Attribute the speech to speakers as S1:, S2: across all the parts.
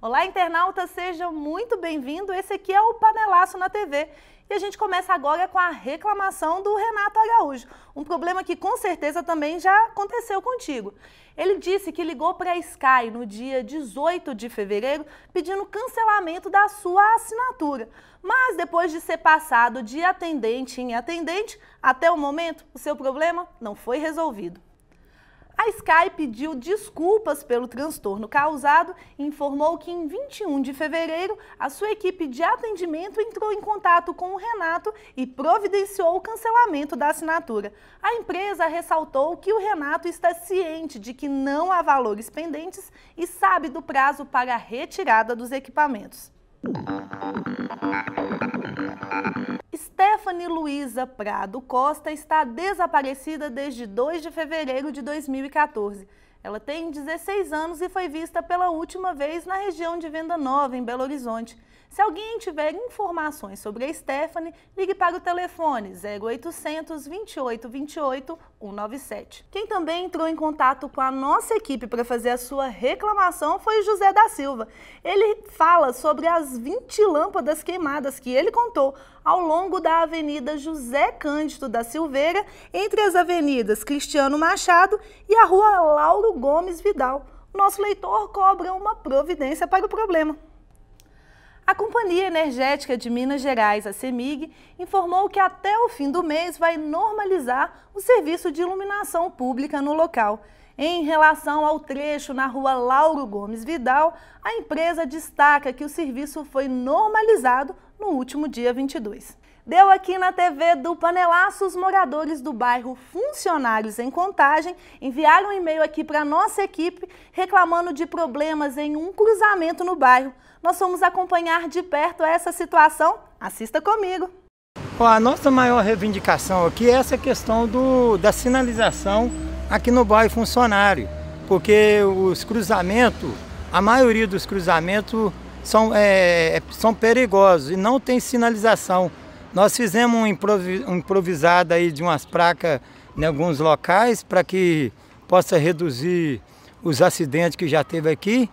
S1: Olá, internauta, seja muito bem-vindo. Esse aqui é o Panelaço na TV. E a gente começa agora com a reclamação do Renato Araújo, um problema que com certeza também já aconteceu contigo. Ele disse que ligou para a Sky no dia 18 de fevereiro pedindo cancelamento da sua assinatura. Mas depois de ser passado de atendente em atendente, até o momento, o seu problema não foi resolvido. A Sky pediu desculpas pelo transtorno causado e informou que em 21 de fevereiro, a sua equipe de atendimento entrou em contato com o Renato e providenciou o cancelamento da assinatura. A empresa ressaltou que o Renato está ciente de que não há valores pendentes e sabe do prazo para a retirada dos equipamentos. Stephanie Luiza Prado Costa está desaparecida desde 2 de fevereiro de 2014. Ela tem 16 anos e foi vista pela última vez na região de Venda Nova, em Belo Horizonte. Se alguém tiver informações sobre a Stephanie, ligue para o telefone 0800 28 28 197. Quem também entrou em contato com a nossa equipe para fazer a sua reclamação foi o José da Silva. Ele fala sobre as 20 lâmpadas queimadas que ele contou ao longo da Avenida José Cândido da Silveira, entre as avenidas Cristiano Machado e a Rua Lauro Gomes Vidal. Nosso leitor cobra uma providência para o problema. A Companhia Energética de Minas Gerais, a CEMIG, informou que até o fim do mês vai normalizar o serviço de iluminação pública no local. Em relação ao trecho na rua Lauro Gomes Vidal, a empresa destaca que o serviço foi normalizado no último dia 22. Deu aqui na TV do Panelaço, os moradores do bairro Funcionários em Contagem enviaram um e-mail aqui para nossa equipe reclamando de problemas em um cruzamento no bairro. Nós vamos acompanhar de perto essa situação. Assista comigo.
S2: Bom, a nossa maior reivindicação aqui é essa questão do, da sinalização aqui no bairro funcionário, porque os cruzamentos, a maioria dos cruzamentos são, é, é são perigosos e não tem sinalização. Nós fizemos um, improvi, um improvisado aí de umas placas em alguns locais para que possa reduzir os acidentes que já teve aqui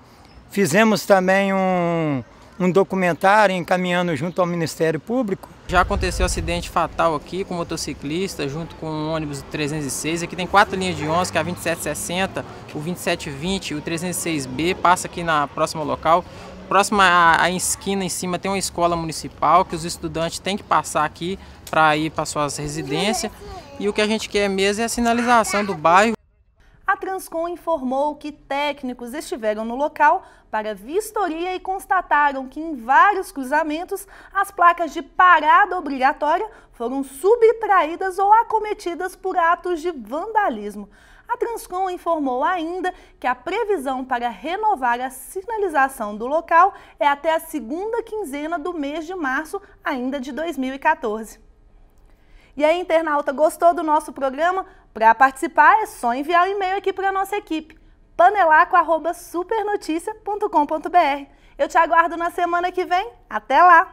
S2: Fizemos também um, um documentário encaminhando junto ao Ministério Público.
S3: Já aconteceu acidente fatal aqui com motociclista junto com um ônibus 306. Aqui tem quatro linhas de ônibus, que é a 2760, o 2720 o 306B, passa aqui na próxima local. Próxima à esquina em cima tem uma escola municipal que os estudantes têm que passar aqui para ir para suas residências. E o que a gente quer mesmo é a sinalização do bairro
S1: a Transcom informou que técnicos estiveram no local para vistoria e constataram que em vários cruzamentos as placas de parada obrigatória foram subtraídas ou acometidas por atos de vandalismo. A Transcom informou ainda que a previsão para renovar a sinalização do local é até a segunda quinzena do mês de março, ainda de 2014. E aí, internauta, gostou do nosso programa? Para participar é só enviar um e-mail aqui para a nossa equipe, panelaco@supernoticia.com.br. Eu te aguardo na semana que vem. Até lá!